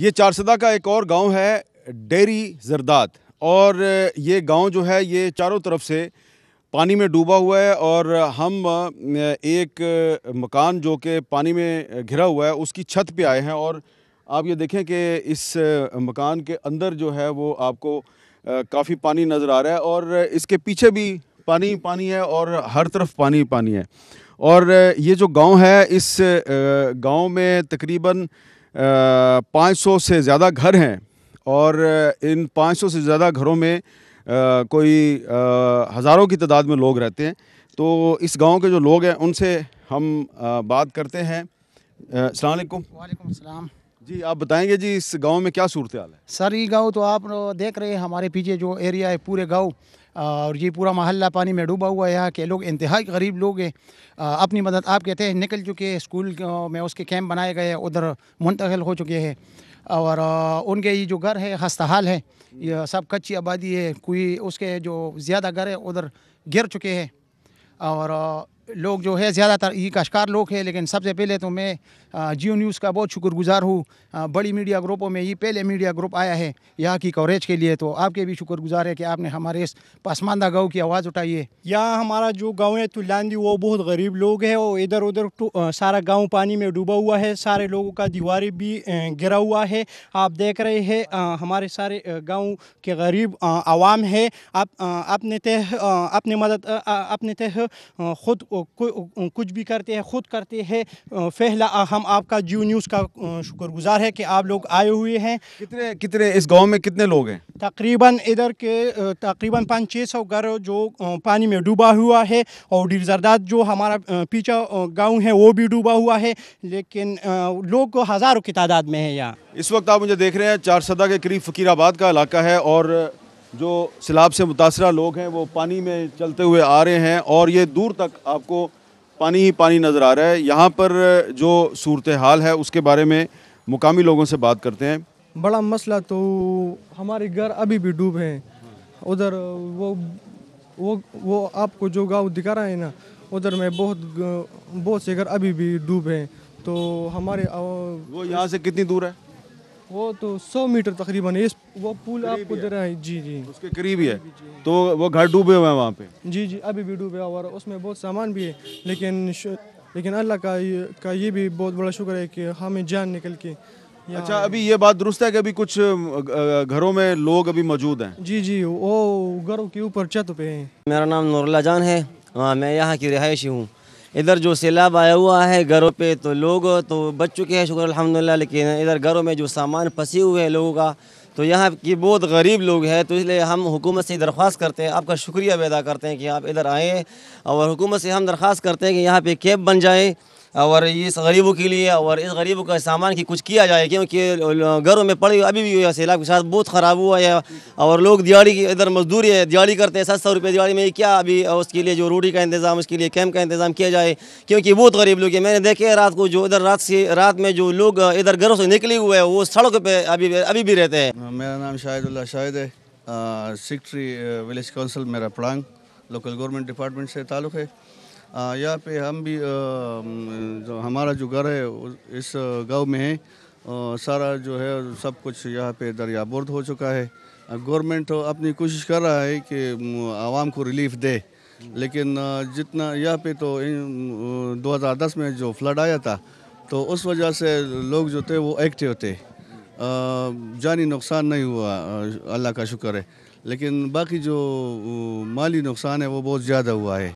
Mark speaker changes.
Speaker 1: ये चारसदा का एक और गांव है डेरी जरदात और ये गांव जो है ये चारों तरफ से पानी में डूबा हुआ है और हम एक मकान जो कि पानी में घिरा हुआ है उसकी छत पे आए हैं और आप ये देखें कि इस मकान के अंदर जो है वो आपको काफ़ी पानी नज़र आ रहा है और इसके पीछे भी पानी पानी है और हर तरफ पानी पानी है और ये जो गांव है इस गांव में तकरीबन 500 से ज़्यादा घर हैं और इन 500 से ज़्यादा घरों में आ, कोई हज़ारों की तादाद में लोग रहते हैं तो इस गांव के जो लोग हैं उनसे हम आ, बात करते हैं अलकुम
Speaker 2: वालेकुम
Speaker 1: जी आप बताएंगे जी इस गांव में क्या सूरत हाल है
Speaker 2: सर ये गांव तो आप देख रहे हैं हमारे पीछे जो एरिया है पूरे गांव और ये पूरा मोहल्ला पानी में डूबा हुआ है यहाँ के लोग इंतहाई गरीब लोग हैं अपनी मदद आप कहते हैं निकल चुके हैं स्कूल में उसके कैंप बनाए गए उधर मुंतकिल हो चुके हैं और उनके ये जो घर है हस्ताहाल है ये सब कच्ची आबादी है कोई उसके जो ज़्यादा घर है उधर गिर चुके हैं और लोग जो है ज़्यादातर ये काशकार लोग हैं लेकिन सबसे पहले तो मैं जियो न्यूज़ का बहुत शुक्रगुजार हूँ बड़ी मीडिया ग्रुपों में ये पहले मीडिया ग्रुप आया है यहाँ की कवरेज के लिए तो आपके भी शुक्रगुजार है कि आपने हमारे इस पसमानदा गाँव की आवाज़ उठाई है यहाँ हमारा जो गाँव है तुलांदी वो बहुत गरीब लोग है और इधर उधर
Speaker 3: सारा गाँव पानी में डूबा हुआ है सारे लोगों का दीवारें भी गिरा हुआ है आप देख रहे हैं हमारे सारे गाँव के गरीब आवाम है आप अपने तह अपने मदद अपने तह खुद कुछ भी करते हैं खुद करते हैं फैला हम आपका जियो न्यूज़ का शुक्रगुजार है कि आप लोग आए हुए हैं
Speaker 1: कितने कितने इस गांव में कितने लोग हैं
Speaker 3: तकरीबन इधर के तकरीबन पाँच छः सौ घर जो पानी में डूबा हुआ है और डिरजरदाद जो हमारा पीछा गाँव है
Speaker 1: वो भी डूबा हुआ है लेकिन लोग हज़ारों की तादाद में है यहाँ इस वक्त आप मुझे देख रहे हैं चार सदा के करीब फ़कीराबाद का इलाका है और जो सैलाब से मुतासर लोग हैं वो पानी में चलते हुए आ रहे हैं और ये दूर तक आपको पानी ही पानी नज़र आ रहा है यहाँ पर जो सूरत हाल है उसके बारे में मुकामी लोगों से बात करते हैं
Speaker 4: बड़ा मसला तो हमारे घर अभी भी डूब हैं उधर वो वो वो आपको जो गांव दिखा रहा है ना उधर में बहुत बहुत से घर
Speaker 1: अभी भी डूब हैं
Speaker 4: तो हमारे
Speaker 1: वो यहाँ से कितनी दूर है वो
Speaker 4: तो सौ मीटर तकरीबन इस वो पुल दे रहा है जी
Speaker 1: जी उसके करीब ही है तो वो घर डूबे हुए हैं वहाँ पे
Speaker 4: जी जी अभी भी डूबे और उसमें बहुत सामान भी है लेकिन लेकिन अल्लाह का ये, का ये भी बहुत बड़ा शुक्र है कि हमें जान निकल के
Speaker 1: अच्छा अभी ये बात दुरुस्त है कि
Speaker 5: अभी कुछ घरों में लोग अभी मौजूद हैं
Speaker 4: जी जी वो घरों के ऊपर छत
Speaker 5: पे हैं मेरा नाम नूरला जान है हाँ, मैं यहाँ की रिहायशी हूँ इधर जो सैलाब आया हुआ है घरों पे तो लोग तो बच चुके हैं शुक्र अलहमदिल्ला लेकिन इधर घरों में जो सामान फंसे हुए हैं लोगों का तो यहाँ की बहुत गरीब लोग हैं तो इसलिए हम हुकूमत से दरख्वास्त करते हैं आपका शुक्रिया अदा करते हैं कि आप इधर आएँ और हुकूमत से हम दरख्वास्त करते हैं कि यहाँ पे कैब बन जाए और इस गरीबों के लिए और इस गरीबों का सामान की कुछ किया जाए क्योंकि घरों में पड़ी अभी भी सैलाब के साथ बहुत ख़राब हुआ है और लोग दिहाड़ी की इधर मजदूरी है दिहाड़ी करते हैं सात सौ रुपये दिहाड़ी में क्या अभी उसके लिए जो रोटी का इंतज़ाम उसके लिए कैंप का इंतज़ाम किया जाए क्योंकि बहुत गरीब लोग हैं मैंने देखे रात को जो इधर रात से रात में जो लोग इधर घरों से निकले हुए हैं वो सड़कों पर अभी अभी भी रहते हैं
Speaker 6: Uh, मेरा नाम शाहिदुल्ला शाहिद है सिक्ट्री विलेज काउंसिल मेरा पड़ांग लोकल गवर्नमेंट डिपार्टमेंट से ताल्लुक़ है uh, यहाँ पे हम भी आ, uh, um, जो हमारा जो घर है इस गांव में है आ, सारा जो है सब कुछ यहाँ पे बुर्द हो चुका है गवर्नमेंट अपनी कोशिश कर रहा है कि um, आवाम को रिलीफ दे लेकिन जितना यहाँ पे तो 2010 में जो फ्लड आया था तो उस वजह से लोग जो थे वो एक्टिव थे जानी नुकसान नहीं हुआ अल्लाह का शुक्र है लेकिन बाकी जो माली नुकसान है वो बहुत ज़्यादा हुआ है